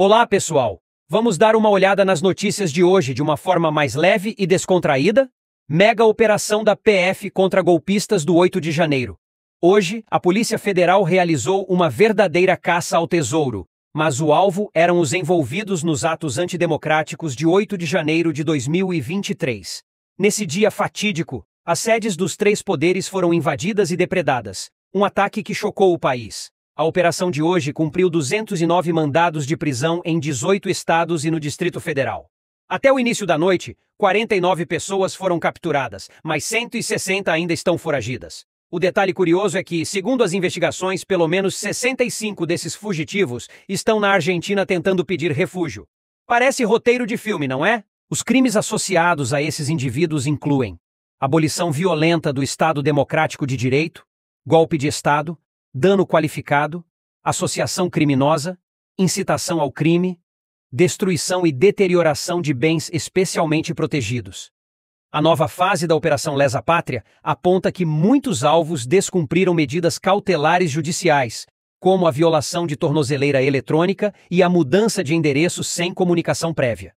Olá, pessoal! Vamos dar uma olhada nas notícias de hoje de uma forma mais leve e descontraída? Mega operação da PF contra golpistas do 8 de janeiro. Hoje, a Polícia Federal realizou uma verdadeira caça ao tesouro, mas o alvo eram os envolvidos nos atos antidemocráticos de 8 de janeiro de 2023. Nesse dia fatídico, as sedes dos três poderes foram invadidas e depredadas, um ataque que chocou o país. A operação de hoje cumpriu 209 mandados de prisão em 18 estados e no Distrito Federal. Até o início da noite, 49 pessoas foram capturadas, mas 160 ainda estão foragidas. O detalhe curioso é que, segundo as investigações, pelo menos 65 desses fugitivos estão na Argentina tentando pedir refúgio. Parece roteiro de filme, não é? Os crimes associados a esses indivíduos incluem abolição violenta do Estado Democrático de Direito, golpe de Estado, dano qualificado, associação criminosa, incitação ao crime, destruição e deterioração de bens especialmente protegidos. A nova fase da Operação Lesa Pátria aponta que muitos alvos descumpriram medidas cautelares judiciais, como a violação de tornozeleira eletrônica e a mudança de endereço sem comunicação prévia.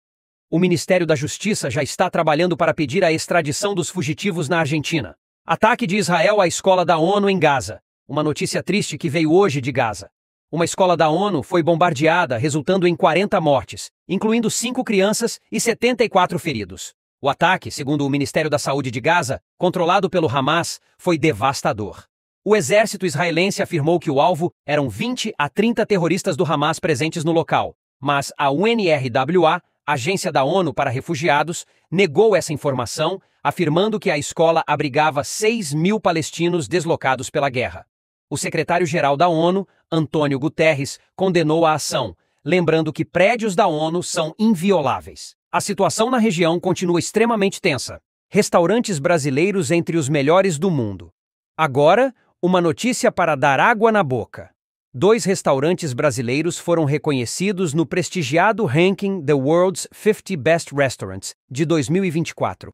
O Ministério da Justiça já está trabalhando para pedir a extradição dos fugitivos na Argentina. Ataque de Israel à escola da ONU em Gaza uma notícia triste que veio hoje de Gaza. Uma escola da ONU foi bombardeada, resultando em 40 mortes, incluindo cinco crianças e 74 feridos. O ataque, segundo o Ministério da Saúde de Gaza, controlado pelo Hamas, foi devastador. O exército israelense afirmou que o alvo eram 20 a 30 terroristas do Hamas presentes no local, mas a UNRWA, agência da ONU para refugiados, negou essa informação, afirmando que a escola abrigava 6 mil palestinos deslocados pela guerra. O secretário-geral da ONU, Antônio Guterres, condenou a ação, lembrando que prédios da ONU são invioláveis. A situação na região continua extremamente tensa. Restaurantes brasileiros entre os melhores do mundo. Agora, uma notícia para dar água na boca. Dois restaurantes brasileiros foram reconhecidos no prestigiado ranking The World's 50 Best Restaurants de 2024.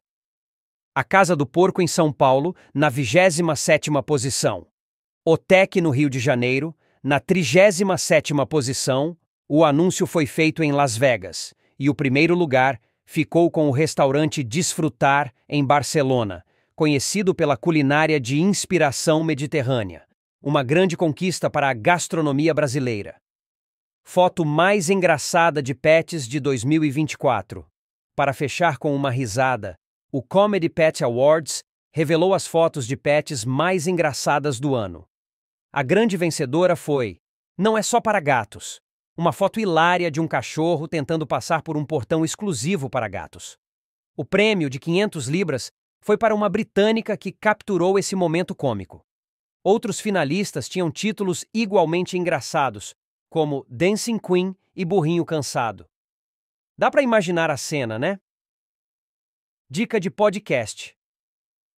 A Casa do Porco em São Paulo, na 27ª posição. OTEC no Rio de Janeiro, na 37ª posição, o anúncio foi feito em Las Vegas e o primeiro lugar ficou com o restaurante Desfrutar em Barcelona, conhecido pela culinária de inspiração mediterrânea, uma grande conquista para a gastronomia brasileira. Foto mais engraçada de Pets de 2024. Para fechar com uma risada, o Comedy Pet Awards revelou as fotos de pets mais engraçadas do ano. A grande vencedora foi Não é só para gatos. Uma foto hilária de um cachorro tentando passar por um portão exclusivo para gatos. O prêmio de 500 libras foi para uma britânica que capturou esse momento cômico. Outros finalistas tinham títulos igualmente engraçados, como Dancing Queen e Burrinho Cansado. Dá para imaginar a cena, né? Dica de podcast.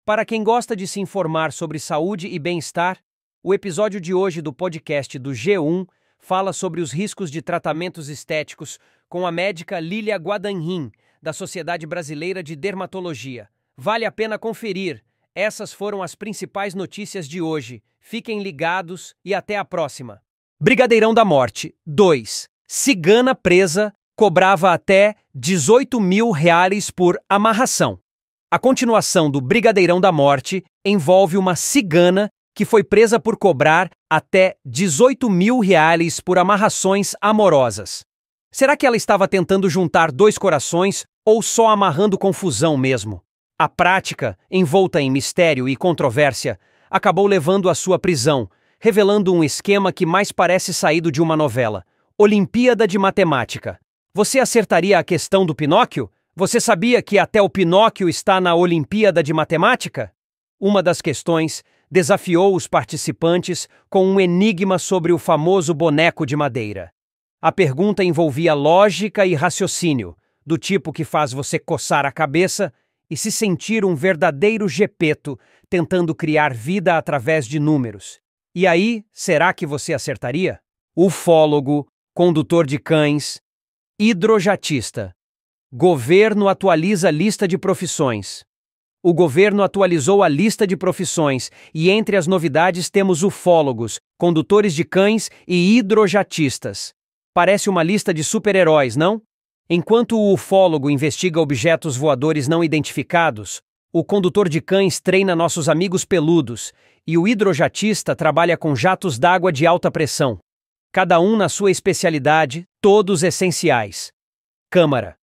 Para quem gosta de se informar sobre saúde e bem-estar, o episódio de hoje do podcast do G1 fala sobre os riscos de tratamentos estéticos com a médica Lília Guadanhin, da Sociedade Brasileira de Dermatologia. Vale a pena conferir. Essas foram as principais notícias de hoje. Fiquem ligados e até a próxima. Brigadeirão da Morte 2. Cigana presa cobrava até 18 mil reais por amarração. A continuação do Brigadeirão da Morte envolve uma cigana que foi presa por cobrar até 18 mil reais por amarrações amorosas. Será que ela estava tentando juntar dois corações ou só amarrando confusão mesmo? A prática, envolta em mistério e controvérsia, acabou levando à sua prisão, revelando um esquema que mais parece saído de uma novela. Olimpíada de Matemática. Você acertaria a questão do Pinóquio? Você sabia que até o Pinóquio está na Olimpíada de Matemática? Uma das questões desafiou os participantes com um enigma sobre o famoso boneco de madeira. A pergunta envolvia lógica e raciocínio, do tipo que faz você coçar a cabeça e se sentir um verdadeiro gepeto tentando criar vida através de números. E aí, será que você acertaria? Ufólogo, condutor de cães, hidrojatista. Governo atualiza lista de profissões. O governo atualizou a lista de profissões e entre as novidades temos ufólogos, condutores de cães e hidrojatistas. Parece uma lista de super-heróis, não? Enquanto o ufólogo investiga objetos voadores não identificados, o condutor de cães treina nossos amigos peludos e o hidrojatista trabalha com jatos d'água de alta pressão. Cada um na sua especialidade, todos essenciais. Câmara.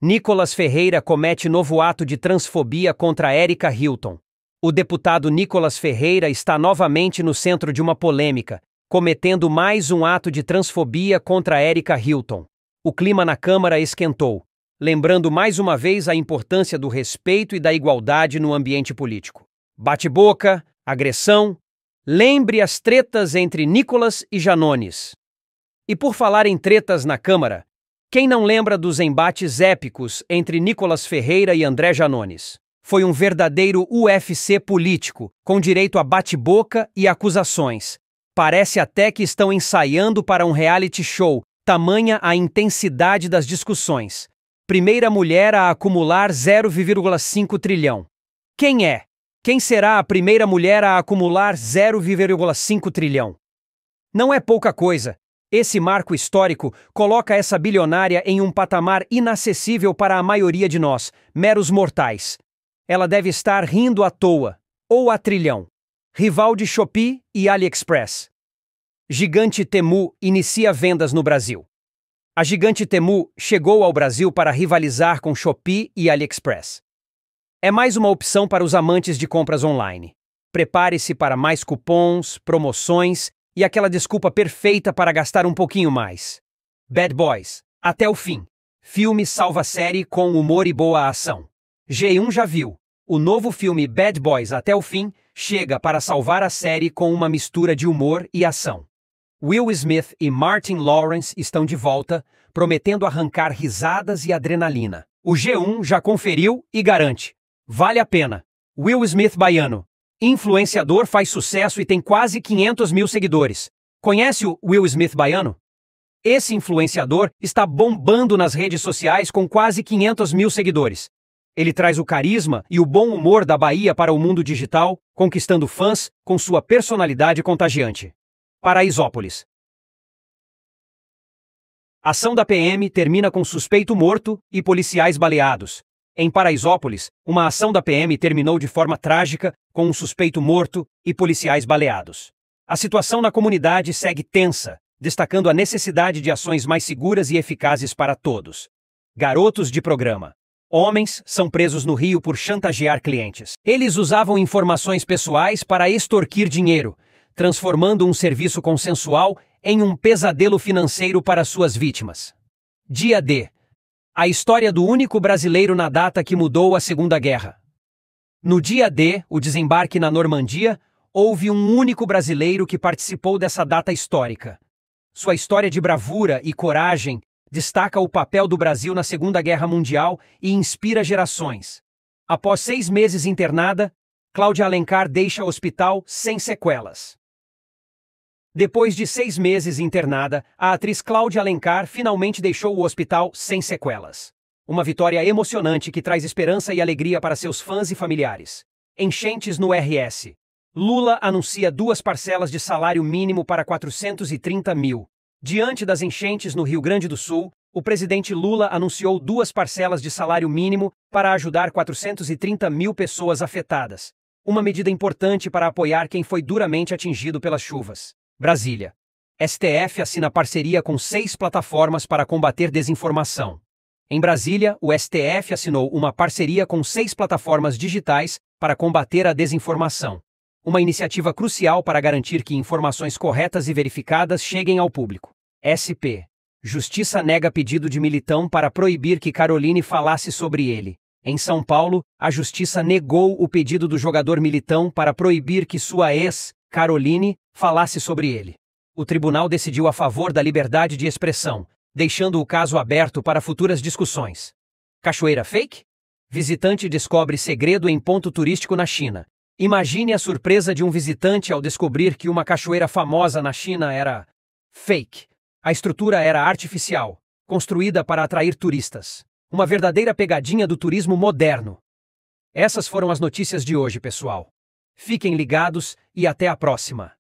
Nicolas Ferreira comete novo ato de transfobia contra Érica Hilton. O deputado Nicolas Ferreira está novamente no centro de uma polêmica, cometendo mais um ato de transfobia contra Érica Hilton. O clima na Câmara esquentou, lembrando mais uma vez a importância do respeito e da igualdade no ambiente político. Bate-boca, agressão. Lembre as tretas entre Nicolas e Janones. E por falar em tretas na Câmara, quem não lembra dos embates épicos entre Nicolas Ferreira e André Janones? Foi um verdadeiro UFC político, com direito a bate-boca e acusações. Parece até que estão ensaiando para um reality show, tamanha a intensidade das discussões. Primeira mulher a acumular 0,5 trilhão. Quem é? Quem será a primeira mulher a acumular 0,5 trilhão? Não é pouca coisa, esse marco histórico coloca essa bilionária em um patamar inacessível para a maioria de nós, meros mortais. Ela deve estar rindo à toa, ou a trilhão. Rival de Shopee e AliExpress. Gigante Temu inicia vendas no Brasil. A gigante Temu chegou ao Brasil para rivalizar com Shopee e AliExpress. É mais uma opção para os amantes de compras online. Prepare-se para mais cupons, promoções e aquela desculpa perfeita para gastar um pouquinho mais. Bad Boys, até o fim. Filme salva série com humor e boa ação. G1 já viu. O novo filme Bad Boys até o fim chega para salvar a série com uma mistura de humor e ação. Will Smith e Martin Lawrence estão de volta, prometendo arrancar risadas e adrenalina. O G1 já conferiu e garante. Vale a pena. Will Smith baiano, Influenciador faz sucesso e tem quase 500 mil seguidores. Conhece o Will Smith baiano? Esse influenciador está bombando nas redes sociais com quase 500 mil seguidores. Ele traz o carisma e o bom humor da Bahia para o mundo digital, conquistando fãs com sua personalidade contagiante. Paraisópolis. Ação da PM termina com suspeito morto e policiais baleados. Em Paraisópolis, uma ação da PM terminou de forma trágica, com um suspeito morto e policiais baleados. A situação na comunidade segue tensa, destacando a necessidade de ações mais seguras e eficazes para todos. Garotos de programa. Homens são presos no Rio por chantagear clientes. Eles usavam informações pessoais para extorquir dinheiro, transformando um serviço consensual em um pesadelo financeiro para suas vítimas. Dia D a história do único brasileiro na data que mudou a Segunda Guerra. No dia D, o desembarque na Normandia, houve um único brasileiro que participou dessa data histórica. Sua história de bravura e coragem destaca o papel do Brasil na Segunda Guerra Mundial e inspira gerações. Após seis meses internada, Cláudia Alencar deixa o hospital sem sequelas. Depois de seis meses internada, a atriz Cláudia Alencar finalmente deixou o hospital sem sequelas. Uma vitória emocionante que traz esperança e alegria para seus fãs e familiares. Enchentes no RS. Lula anuncia duas parcelas de salário mínimo para 430 mil. Diante das enchentes no Rio Grande do Sul, o presidente Lula anunciou duas parcelas de salário mínimo para ajudar 430 mil pessoas afetadas. Uma medida importante para apoiar quem foi duramente atingido pelas chuvas. Brasília. STF assina parceria com seis plataformas para combater desinformação. Em Brasília, o STF assinou uma parceria com seis plataformas digitais para combater a desinformação. Uma iniciativa crucial para garantir que informações corretas e verificadas cheguem ao público. SP. Justiça nega pedido de militão para proibir que Caroline falasse sobre ele. Em São Paulo, a justiça negou o pedido do jogador militão para proibir que sua ex, Caroline, falasse sobre ele. O tribunal decidiu a favor da liberdade de expressão, deixando o caso aberto para futuras discussões. Cachoeira fake? Visitante descobre segredo em ponto turístico na China. Imagine a surpresa de um visitante ao descobrir que uma cachoeira famosa na China era fake. A estrutura era artificial, construída para atrair turistas. Uma verdadeira pegadinha do turismo moderno. Essas foram as notícias de hoje, pessoal. Fiquem ligados e até a próxima!